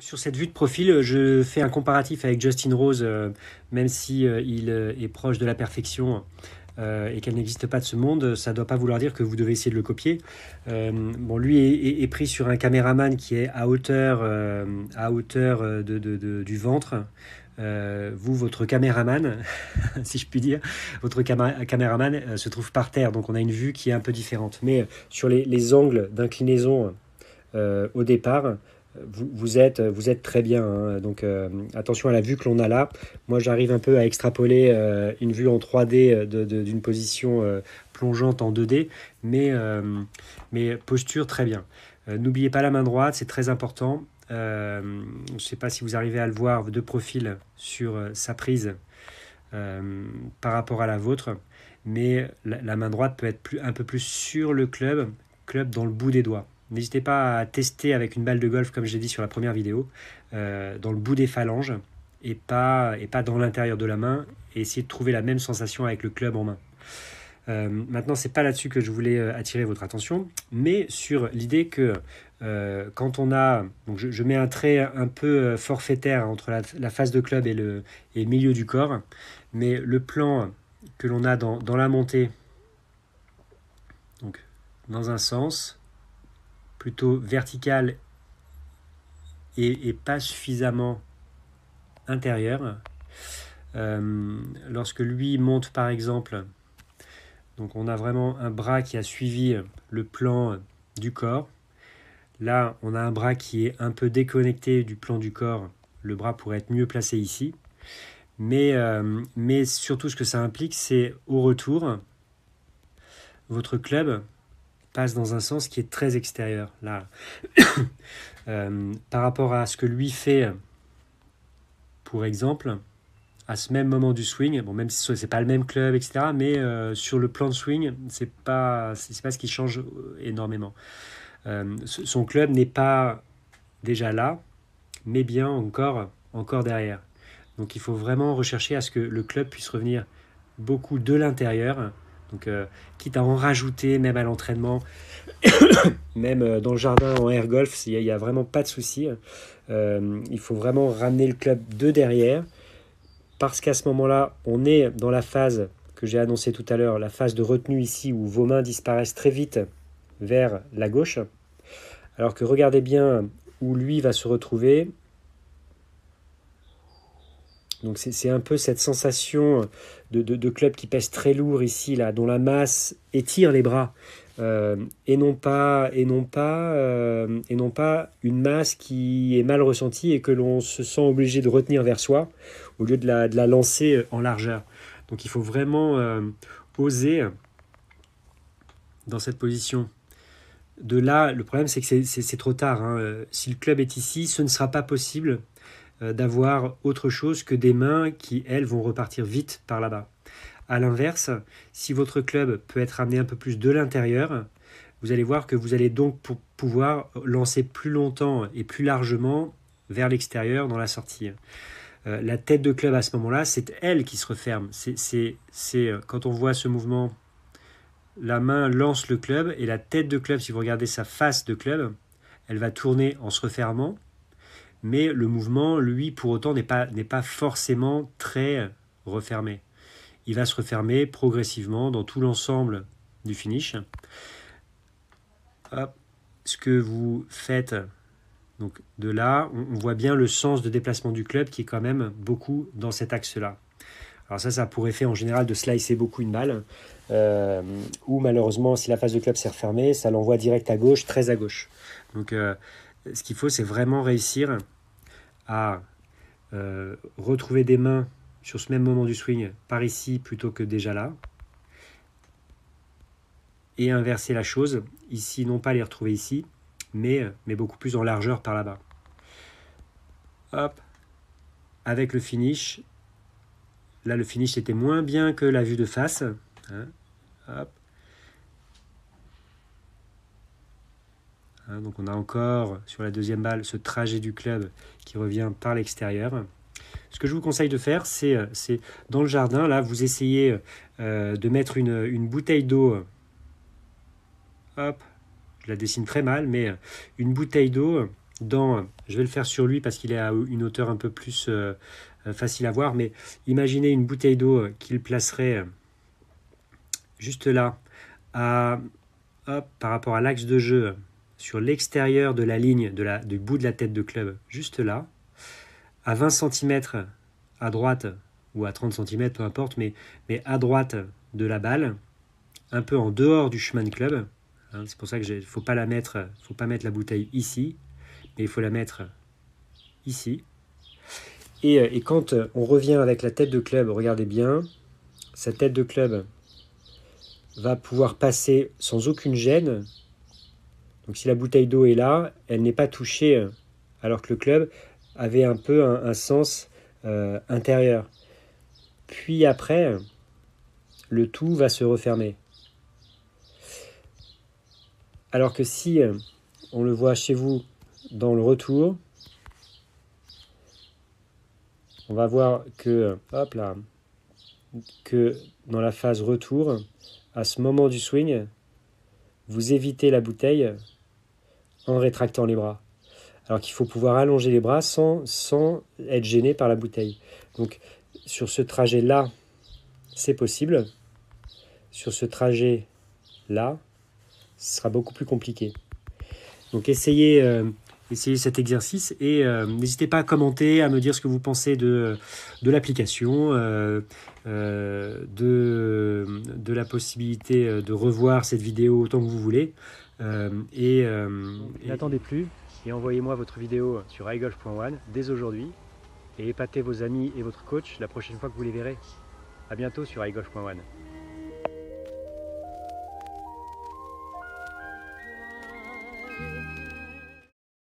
sur cette vue de profil, euh, je fais un comparatif avec Justin Rose, euh, même si euh, il est proche de la perfection. et qu'elle n'existe pas de ce monde, ça ne doit pas vouloir dire que vous devez essayer de le copier. bon, lui est, pris sur un caméraman qui est à hauteur, à hauteur de, du ventre. vous, votre caméraman, si je puis dire, votre caméraman se trouve par terre, donc on a une vue qui est un peu différente. Mais sur les angles d'inclinaison au départ, vous, êtes, vous êtes très bien. Hein. Donc euh, attention à la vue que l'on a là. Moi j'arrive un peu à extrapoler euh, une vue en 3D euh, d'une position plongeante en 2D, mais, posture très bien. N'oubliez pas la main droite, c'est très important. je ne sais pas si vous arrivez à le voir de profil sur sa prise par rapport à la vôtre, mais la, main droite peut être un peu plus sur le club, club dans le bout des doigts. N'hésitez pas à tester avec une balle de golf, comme j'ai dit sur la première vidéo, euh, dans le bout des phalanges et pas, et pas dans l'intérieur de la main, et essayer de trouver la même sensation avec le club en main. Maintenant, euh, maintenant, c'est pas là-dessus que je voulais euh, attirer votre attention, mais sur l'idée que quand on a, donc je, mets un trait un peu forfaitaire entre la, la face de club et le, milieu du corps, mais le plan que l'on a dans, dans la montée, donc dans un sens, plutôt vertical et, pas suffisamment intérieur euh, lorsque lui monte par exemple, donc on a vraiment un bras qui a suivi le plan du corps. Là, on a un bras qui est un peu déconnecté du plan du corps. Le bras pourrait être mieux placé ici. Mais, euh, mais surtout, ce que ça implique, c'est au retour, votre club passe dans un sens qui est très extérieur. Là, euh, par rapport à ce que lui fait, pour exemple, à ce même moment du swing, bon, même si ce n'est pas le même club, etc., mais euh, sur le plan de swing, c'est pas, pas ce qui change euh, énormément. son club n'est pas déjà là, mais bien encore, encore derrière. Donc il faut vraiment rechercher à ce que le club puisse revenir beaucoup de l'intérieur donc, euh, quitte à en rajouter, même à l'entraînement, même euh, dans le jardin en air golf, il n'y a, vraiment pas de souci. Hein. Euh, il faut vraiment ramener le club de derrière, parce qu'à ce moment-là, on est dans la phase que j'ai annoncée tout à l'heure, la phase de retenue ici, où vos mains disparaissent très vite vers la gauche. Alors que regardez bien où lui va se retrouver, donc c'est un peu cette sensation de, club qui pèse très lourd ici, là, dont la masse étire les bras. Euh, et non pas et non pas euh, et non pas une masse qui est mal ressentie et que l'on se sent obligé de retenir vers soi au lieu de la, lancer en largeur donc il faut vraiment euh, oser dans cette position de là le problème c'est que c'est trop tard hein. si le club est ici ce ne sera pas possible euh, d'avoir autre chose que des mains qui, elles, vont repartir vite par là-bas. A l'inverse, si votre club peut être amené un peu plus de l'intérieur, vous allez voir que vous allez donc pouvoir lancer plus longtemps et plus largement vers l'extérieur dans la sortie. Euh, la tête de club à ce moment-là, c'est elle qui se referme. C'est euh, quand on voit ce mouvement, la main lance le club et la tête de club, si vous regardez sa face de club, elle va tourner en se refermant mais le mouvement, lui, pour autant, n'est pas, pas forcément très refermé. Il va se refermer progressivement dans tout l'ensemble du finish. Hop. Ce que vous faites, donc de là, on, voit bien le sens de déplacement du club qui est quand même beaucoup dans cet axe-là. Alors ça, ça a pour effet en général de slicer beaucoup une balle, euh, ou malheureusement, si la face de club s'est refermée, ça l'envoie direct à gauche, très à gauche. Donc euh, ce qu'il faut, c'est vraiment réussir à euh, retrouver des mains sur ce même moment du swing par ici plutôt que déjà là. Et inverser la chose, ici, non pas les retrouver ici, mais, mais beaucoup plus en largeur par là-bas. Hop, avec le finish. Là, le finish était moins bien que la vue de face. Hein. Hop. Hein, donc on a encore sur la deuxième balle ce trajet du club qui revient par l'extérieur. Ce que je vous conseille de faire, c'est euh, dans le jardin, là, vous essayez euh, de mettre une, bouteille d'eau. Hop, je la dessine très mal, mais euh, une bouteille d'eau dans, je vais le faire sur lui parce qu'il est à une hauteur un peu plus facile à voir, mais imaginez une bouteille d'eau qu'il placerait juste là, à, par rapport à l'axe de jeu sur l'extérieur de la ligne du bout de la tête de club, juste là, à 20 cm à droite, ou à 30 cm, peu importe, mais, mais à droite de la balle, un peu en dehors du chemin de club. Hein, c'est pour ça qu'il ne faut pas la mettre, faut pas mettre la bouteille ici, mais il faut la mettre ici. et, euh, quand euh, on revient avec la tête de club, regardez bien, sa tête de club va pouvoir passer sans aucune gêne donc si la bouteille d'eau est là, elle n'est pas touchée, euh, alors que le club avait un peu un, sens euh, intérieur. Puis après, le tout va se refermer. Alors que si euh, on le voit chez vous dans le retour, on va voir que, que dans la phase retour, à ce moment du swing, vous évitez la bouteille euh, en rétractant les bras. Alors qu'il faut pouvoir allonger les bras sans, sans être gêné par la bouteille. Donc sur ce trajet-là, c'est possible. Sur ce trajet-là, ce sera beaucoup plus compliqué. Donc essayez, euh, Essayez cet exercice et euh, n'hésitez pas à commenter, à me dire ce que vous pensez de, de l'application, euh, euh, de, de la possibilité de revoir cette vidéo autant que vous voulez. et n'attendez plus et envoyez-moi votre vidéo sur iGolf.one dès aujourd'hui et épatez vos amis et votre coach la prochaine fois que vous les verrez. A bientôt sur iGolf.one.